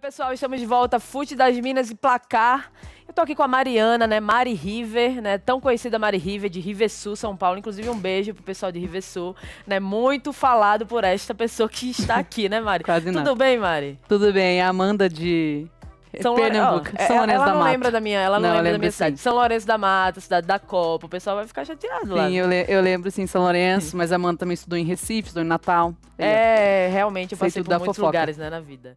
Oi, pessoal, estamos de volta. Fute das Minas e Placar. Eu tô aqui com a Mariana, né? Mari River, né? Tão conhecida Mari River, de Riversul, São Paulo. Inclusive, um beijo pro pessoal de Riversul, né? Muito falado por esta pessoa que está aqui, né, Mari? Quase Tudo nada. bem, Mari? Tudo bem. É a Amanda de são Pernambuco, oh, São é, Lourenço da Mata. Ela não lembra da minha, ela não, não lembra da minha sim. cidade. São Lourenço da Mata, cidade da Copa, o pessoal vai ficar chateado sim, lá. Sim, eu, le eu, lembro sim, São Lourenço, mas a Amanda também estudou em Recife, estudou em Natal. É, é. realmente eu passei por muitos fofoca. lugares né, na vida.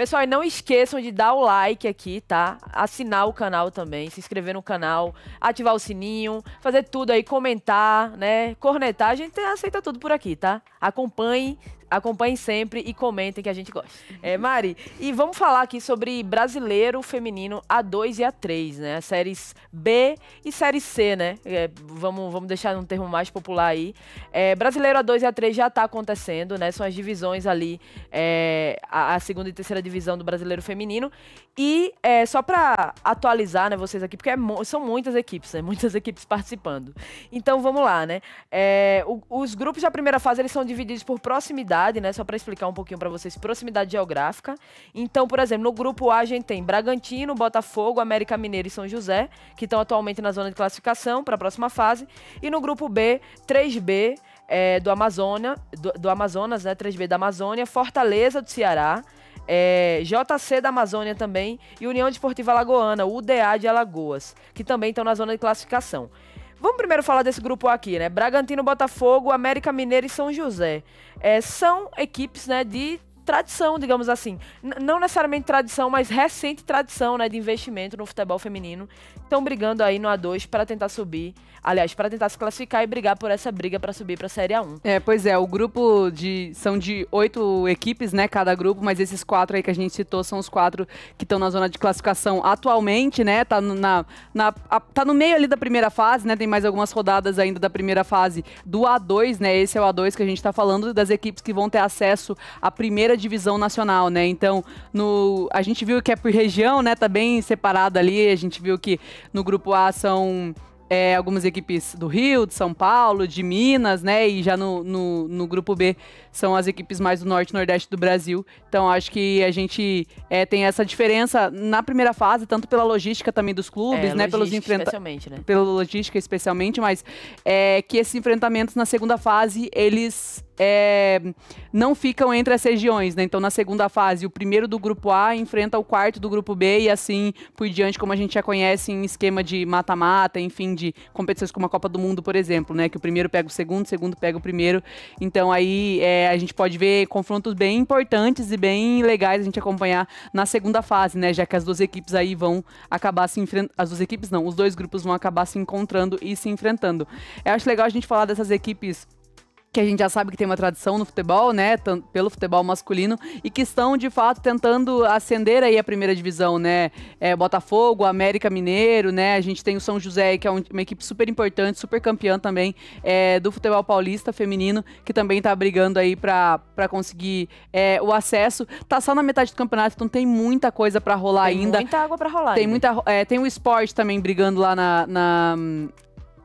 Pessoal, não esqueçam de dar o like aqui, tá? Assinar o canal também, se inscrever no canal, ativar o sininho, fazer tudo aí, comentar, né? Cornetar, a gente aceita tudo por aqui, tá? Acompanhe Acompanhem sempre e comentem que a gente gosta. Uhum. É, Mari, e vamos falar aqui sobre brasileiro feminino A2 e A3, né? Séries B e série C, né? É, vamos, vamos deixar um termo mais popular aí. É, brasileiro A2 e A3 já está acontecendo, né? São as divisões ali, é, a, a segunda e terceira divisão do brasileiro feminino. E é, só para atualizar né, vocês aqui, porque é, são muitas equipes, né, muitas equipes participando. Então vamos lá, né? É, o, os grupos da primeira fase eles são divididos por proximidade, né? Só para explicar um pouquinho para vocês, proximidade geográfica. Então, por exemplo, no grupo A a gente tem Bragantino, Botafogo, América Mineiro e São José, que estão atualmente na zona de classificação para a próxima fase. E no grupo B, 3B, é, do, Amazônia, do, do, Amazonas, né? 3B da Amazônia, Fortaleza do Ceará, é, JC da Amazônia também e União Desportiva Alagoana, UDA de Alagoas, que também estão na zona de classificação. Vamos primeiro falar desse grupo aqui, né? Bragantino, Botafogo, América Mineira e São José. É, são equipes né, de tradição, digamos assim. N não necessariamente tradição, mas recente tradição né, de investimento no futebol feminino. Estão brigando aí no A2 para tentar subir. Aliás, para tentar se classificar e brigar por essa briga para subir para a Série A1. É, pois é, o grupo de são de oito equipes, né, cada grupo, mas esses quatro aí que a gente citou são os quatro que estão na zona de classificação atualmente, né? Tá na, na a, tá no meio ali da primeira fase, né? Tem mais algumas rodadas ainda da primeira fase do A2, né? Esse é o A2 que a gente está falando das equipes que vão ter acesso à primeira divisão nacional, né? Então, no, a gente viu que é por região, né? Tá bem separado ali. A gente viu que no grupo A são é, algumas equipes do Rio, de São Paulo, de Minas, né? E já no, no, no grupo B são as equipes mais do norte e nordeste do Brasil. Então acho que a gente é, tem essa diferença na primeira fase, tanto pela logística também dos clubes, é, né? Pelos enfrentamentos. Né? Pela logística especialmente, mas é, que esses enfrentamentos na segunda fase, eles é, não ficam entre as regiões, né? Então, na segunda fase, o primeiro do grupo A enfrenta o quarto do grupo B e assim por diante, como a gente já conhece em esquema de mata-mata, enfim, de competições como a Copa do Mundo, por exemplo, né? Que o primeiro pega o segundo, o segundo pega o primeiro. Então, aí é, a gente pode ver confrontos bem importantes e bem legais a gente acompanhar na segunda fase, né? Já que as duas equipes aí vão acabar se enfrentando. As duas equipes não, os dois grupos vão acabar se encontrando e se enfrentando. Eu acho legal a gente falar dessas equipes que a gente já sabe que tem uma tradição no futebol, né, pelo futebol masculino, e que estão de fato tentando ascender aí a primeira divisão, né? É, Botafogo, América Mineiro, né? A gente tem o São José, que é um, uma equipe super importante, super campeã também é, do futebol paulista feminino, que também está brigando aí para conseguir é, o acesso. Tá só na metade do campeonato, então tem muita coisa para rolar tem ainda. Tem muita água para rolar. Tem ainda. muita, é, tem o esporte também brigando lá na, na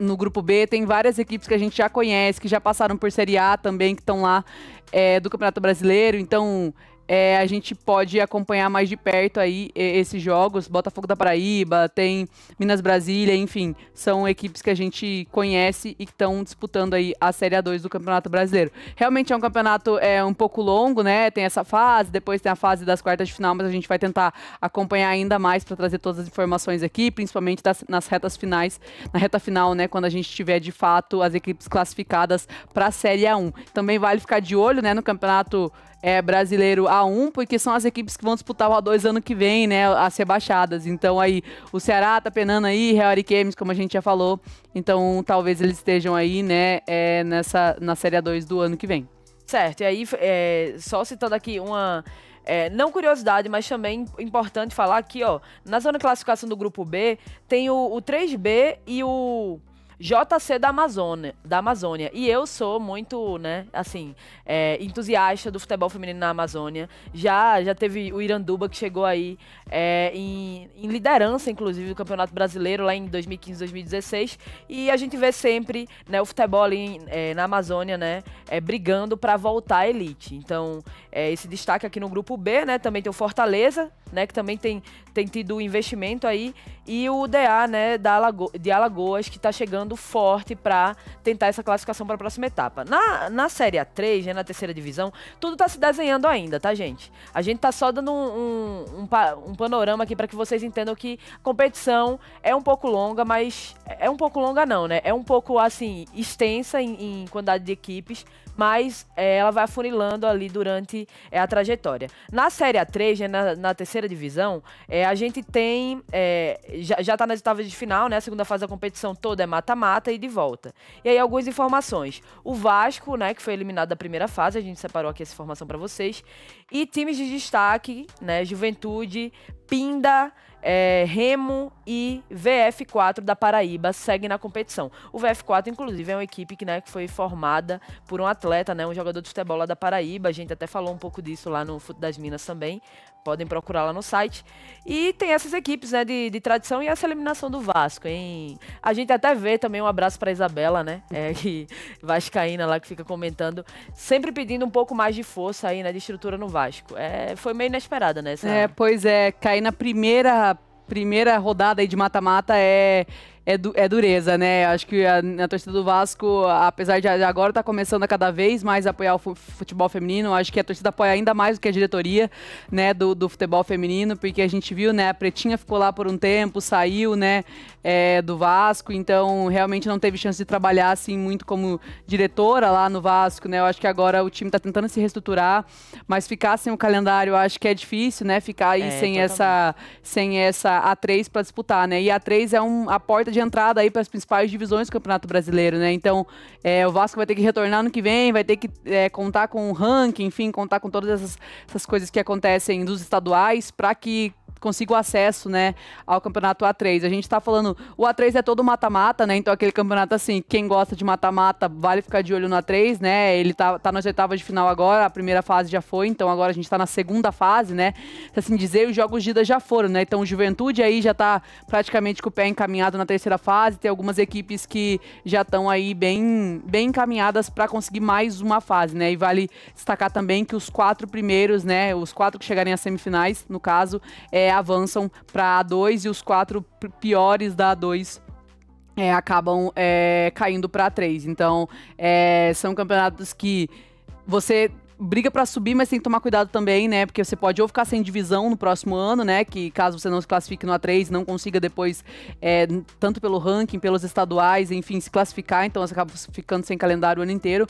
no grupo B. Tem várias equipes que a gente já conhece, que já passaram por Série A também, que estão lá é, do Campeonato Brasileiro. Então, é, a gente pode acompanhar mais de perto aí esses jogos. Botafogo da Paraíba, tem Minas Brasília, enfim, são equipes que a gente conhece e que estão disputando aí a Série A2 do Campeonato Brasileiro. Realmente é um campeonato é, um pouco longo, né? Tem essa fase, depois tem a fase das quartas de final, mas a gente vai tentar acompanhar ainda mais para trazer todas as informações aqui, principalmente das, nas retas finais, na reta final, né? Quando a gente tiver de fato as equipes classificadas para a Série A1. Também vale ficar de olho, né, no campeonato é, brasileiro A1, porque são as equipes que vão disputar o A2 ano que vem, né? As rebaixadas. Então aí o Ceará tá penando aí, Real Games, como a gente já falou. Então talvez eles estejam aí, né, é, nessa, na Série A2 do ano que vem. Certo, e aí é, só citando aqui uma. É, não curiosidade, mas também importante falar aqui ó, na zona de classificação do grupo B, tem o, o 3B e o JC da Amazônia, da Amazônia. E eu sou muito, né, assim, é, entusiasta do futebol feminino na Amazônia. Já, já teve o Iranduba que chegou aí é, em, em, liderança, inclusive, do Campeonato Brasileiro lá em 2015, 2016. E a gente vê sempre né, o futebol ali é, na Amazônia, né, é, brigando para voltar à elite. Então, é, esse destaque aqui no grupo B, né, também tem o Fortaleza, né, que também tem, tem tido investimento aí, e o DA, né, da Alago de Alagoas, que está chegando forte para tentar essa classificação para a próxima etapa. Na, na Série A3, né, na terceira divisão, tudo está se desenhando ainda, tá, gente? A gente está só dando um, um, um, um panorama aqui para que vocês entendam que a competição é um pouco longa, mas é um pouco longa não, né? É um pouco, assim, extensa em, em quantidade de equipes, mas é, ela vai afunilando ali durante é, a trajetória. Na Série A3, né, na, na, terceira divisão, é, a gente tem. É, já, já tá nas etapas de final, né? A segunda fase da competição toda é mata-mata e de volta. E aí, algumas informações. O Vasco, né, que foi eliminado da primeira fase, a gente separou aqui essa informação para vocês. E times de destaque, né? Juventude, Pinda é, Remo e VF4 da Paraíba seguem na competição. O VF4, inclusive, é uma equipe que, né, que foi formada por um atleta, né, um jogador de futebol lá da Paraíba. A gente até falou um pouco disso lá no Futebol das Minas também. Podem procurar lá no site. E tem essas equipes né, de, de tradição e essa eliminação do Vasco. Hein? A gente até vê também um abraço para Isabela, né? É, que Vascaína lá que fica comentando. Sempre pedindo um pouco mais de força aí, né? De estrutura no Vasco. É, foi meio inesperada, né? Essa... É, pois é, cair na primeira primeira rodada aí de mata-mata é é, du é dureza, né? Acho que a, a, torcida do Vasco, apesar de agora estar tá começando a cada vez mais apoiar o futebol feminino, acho que a torcida apoia ainda mais do que a diretoria, né, do, do futebol feminino, porque a gente viu, né, a Pretinha ficou lá por um tempo, saiu, né, é, do Vasco, então realmente não teve chance de trabalhar, assim, muito como diretora lá no Vasco, né? Eu acho que agora o time está tentando se reestruturar, mas ficar sem o calendário, acho que é difícil, né? Ficar aí é, sem, essa, sem essa A3 para disputar, né? E a A3 é um, a porta porta de entrada aí para as principais divisões do Campeonato Brasileiro, né? Então, é, o Vasco vai ter que retornar no que vem, vai ter que é, contar com o ranking, enfim, contar com todas essas, essas coisas que acontecem dos estaduais para que consiga o acesso, né, ao campeonato A3. A gente está falando, o A3 é todo mata-mata, né? Então aquele campeonato assim, quem gosta de mata-mata, vale ficar de olho no A3, né? Ele tá, tá nas oitavas de final agora, a primeira fase já foi, então agora a gente está na segunda fase, né? Se assim dizer, os jogos de ida já foram, né? Então o Juventude aí já está praticamente com o pé encaminhado na terceira fase, tem algumas equipes que já estão aí bem, bem encaminhadas para conseguir mais uma fase, né? E vale destacar também que os quatro primeiros, né, os quatro que chegarem às semifinais, no caso, é, avançam para A2 e os quatro piores da A2 é, acabam é, caindo para três. Então, é, são campeonatos que você briga para subir, mas tem que tomar cuidado também, né? Porque você pode ou ficar sem divisão no próximo ano, né? Que caso você não se classifique no A3, não consiga depois, é, tanto pelo ranking, pelos estaduais, enfim, se classificar, então você acaba ficando sem calendário o ano inteiro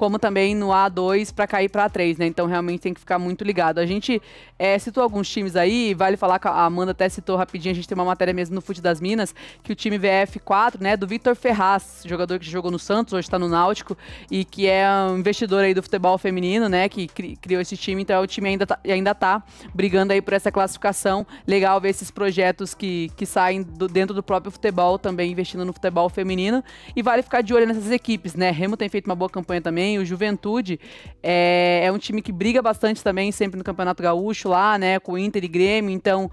como também no A2 para cair para A3, né? Então realmente tem que ficar muito ligado. A gente é, citou alguns times aí, vale falar que a Amanda até citou rapidinho, a gente tem uma matéria mesmo no Fute das Minas, que o time VF4, né, do Vitor Ferraz, jogador que jogou no Santos, hoje está no Náutico, e que é um investidor aí do futebol feminino, né, que cri criou esse time, então o time ainda tá, ainda tá brigando aí por essa classificação. Legal ver esses projetos que, que saem do, dentro do próprio futebol, também investindo no futebol feminino, e vale ficar de olho nessas equipes, né, Remo tem feito uma boa campanha também, também, o Juventude. É, é um time que briga bastante também, sempre no Campeonato Gaúcho lá, né? Com o Inter e Grêmio. Então,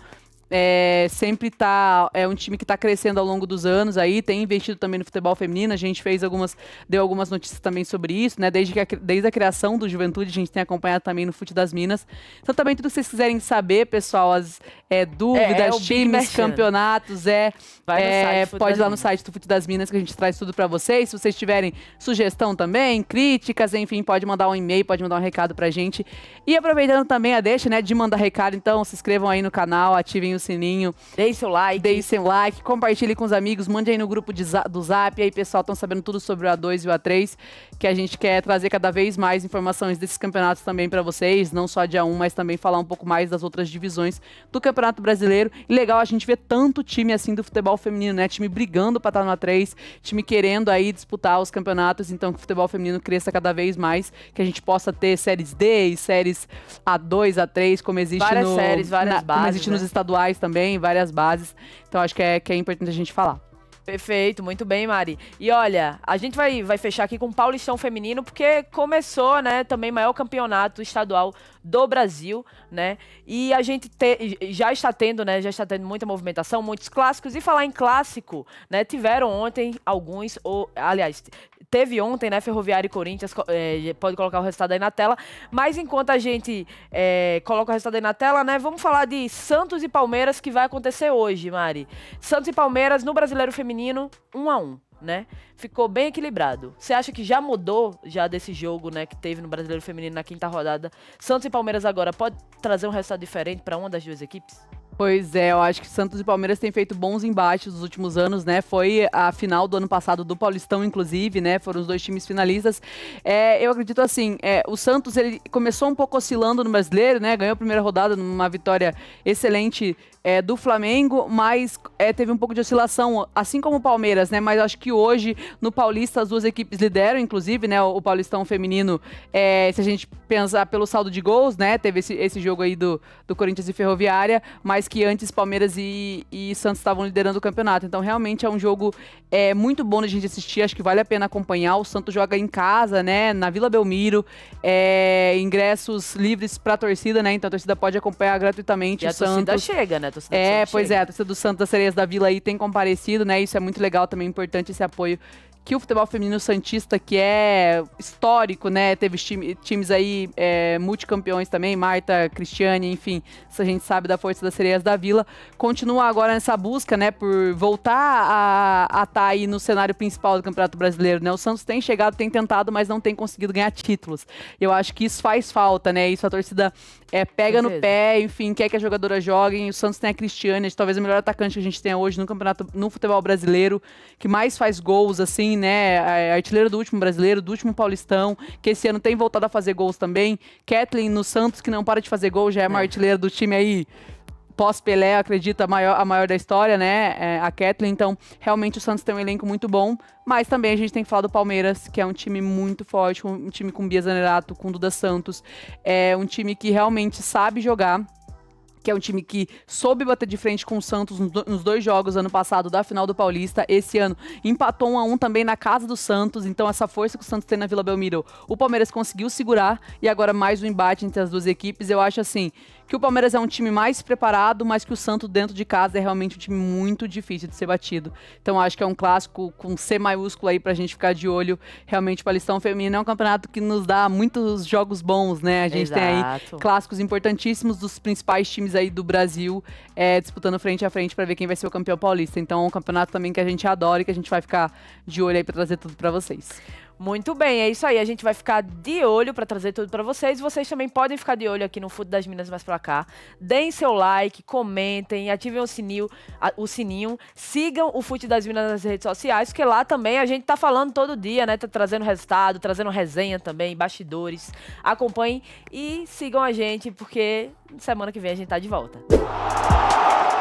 é, sempre tá. É um time que está crescendo ao longo dos anos aí, tem investido também no futebol feminino. A gente fez algumas. Deu algumas notícias também sobre isso, né? Desde, que a, desde a criação do Juventude, a gente tem acompanhado também no Fute das Minas. Então, também tudo que vocês quiserem saber, pessoal, as é, dúvidas, é, é times, campeonatos, é. é pode ir lá no site do Fute das Minas que a gente traz tudo para vocês. Se vocês tiverem sugestão também, críticas, enfim, pode mandar um e-mail, pode mandar um recado pra gente. E aproveitando também a deixa, né, de mandar recado, então se inscrevam aí no canal, ativem o sininho. Deixe seu like. Deixe seu like, compartilhe com os amigos, mande aí no grupo de, do Zap, aí pessoal estão sabendo tudo sobre o A2 e o A3, que a gente quer trazer cada vez mais informações desses campeonatos também para vocês, não só de A1, mas também falar um pouco mais das outras divisões do Campeonato Brasileiro. E legal a gente ver tanto time assim do futebol feminino, né? Time brigando para estar tá no A3, time querendo aí disputar os campeonatos, então que o futebol feminino cresça cada vez mais, que a gente possa ter séries D e séries A2, A3, como existe várias no, séries, várias na, bases, como existe né? nos estaduais também, várias bases. Então acho que é, que é importante a gente falar. Perfeito, muito bem, Mari. E olha, a gente vai, vai fechar aqui com o Paulistão Feminino, porque começou, né, também maior campeonato estadual do Brasil, né? E a gente te, já está tendo, né? Já está tendo muita movimentação, muitos clássicos. E falar em clássico, né? Tiveram ontem alguns, ou aliás, teve ontem, né? Ferroviário e Corinthians, é, pode colocar o resultado aí na tela. Mas enquanto a gente é, coloca o resultado aí na tela, né? Vamos falar de Santos e Palmeiras que vai acontecer hoje, Mari. Santos e Palmeiras no Brasileiro Feminino, um a um né? Ficou bem equilibrado. Você acha que já mudou já desse jogo, né, que teve no Brasileiro Feminino na quinta rodada? Santos e Palmeiras agora pode trazer um resultado diferente para uma das duas equipes? Pois é, eu acho que Santos e Palmeiras têm feito bons embates nos últimos anos, né? Foi a final do ano passado do Paulistão, inclusive, né? Foram os dois times finalistas. É, eu acredito assim, é, o Santos ele começou um pouco oscilando no brasileiro, né? Ganhou a primeira rodada numa vitória excelente é, do Flamengo, mas é, teve um pouco de oscilação, assim como o Palmeiras, né? Mas acho que hoje, no Paulista, as duas equipes lideram, inclusive, né? O, Paulistão feminino, é, se a gente pensar pelo saldo de gols, né? Teve esse, esse jogo aí do, do Corinthians e Ferroviária, mas que antes Palmeiras e, e Santos estavam liderando o campeonato. Então, realmente é um jogo é, muito bom da gente assistir, acho que vale a pena acompanhar. O Santos joga em casa, né, na Vila Belmiro, é, ingressos livres para a torcida, né, então a torcida pode acompanhar gratuitamente e o a Santos. torcida chega, né, a torcida É, pois é, chega. é, a torcida do Santos das Sereias da Vila aí tem comparecido, né, isso é muito legal também, é importante esse apoio que o futebol feminino santista, que é histórico, né? Teve time, times aí é, multicampeões também, Marta, Cristiane, enfim, isso a gente sabe da força das sereias da Vila. Continua agora nessa busca, né, por voltar a estar tá aí no cenário principal do Campeonato Brasileiro, né? O Santos tem chegado, tem tentado, mas não tem conseguido ganhar títulos. Eu acho que isso faz falta, né? Isso a torcida é, pega no pé, enfim, quer que a jogadora jogue. O Santos tem a Cristiane, talvez a melhor atacante que a gente tenha hoje no campeonato, no futebol brasileiro, que mais faz gols, assim, assim, né? Artilheira do último brasileiro, do último paulistão, que esse ano tem voltado a fazer gols também. Kathleen no Santos, que não para de fazer gol, já é uma é. artilheira do time aí pós-Pelé, acredita, a maior, a maior da história, né? É, a Kathleen. Então, realmente o Santos tem um elenco muito bom. Mas também a gente tem que falar do Palmeiras, que é um time muito forte, um time com Bia Zanerato, com Duda Santos. É um time que realmente sabe jogar que é um time que soube bater de frente com o Santos nos dois jogos ano passado da final do Paulista, esse ano empatou um a um também na casa do Santos, então essa força que o Santos tem na Vila Belmiro, o Palmeiras conseguiu segurar e agora mais um embate entre as duas equipes, eu acho assim, que o Palmeiras é um time mais preparado, mas que o Santos dentro de casa é realmente um time muito difícil de ser batido. Então acho que é um clássico com C maiúsculo aí pra gente ficar de olho. Realmente para Palistão Feminino é um campeonato que nos dá muitos jogos bons, né? A gente Exato. tem aí clássicos importantíssimos dos principais times aí do Brasil é, disputando frente a frente para ver quem vai ser o campeão paulista. Então, é um campeonato também que a gente adora e que a gente vai ficar de olho aí para trazer tudo para vocês. Muito bem, é isso aí. A gente vai ficar de olho para trazer tudo para vocês. Vocês também podem ficar de olho aqui no Fute das Minas mais para cá. Deem seu like, comentem, ativem o sininho, o sininho, sigam o Fute das Minas nas redes sociais, porque lá também a gente tá falando todo dia, né? Tá trazendo resultado, trazendo resenha também, bastidores. Acompanhem e sigam a gente porque semana que vem a gente tá de volta. Música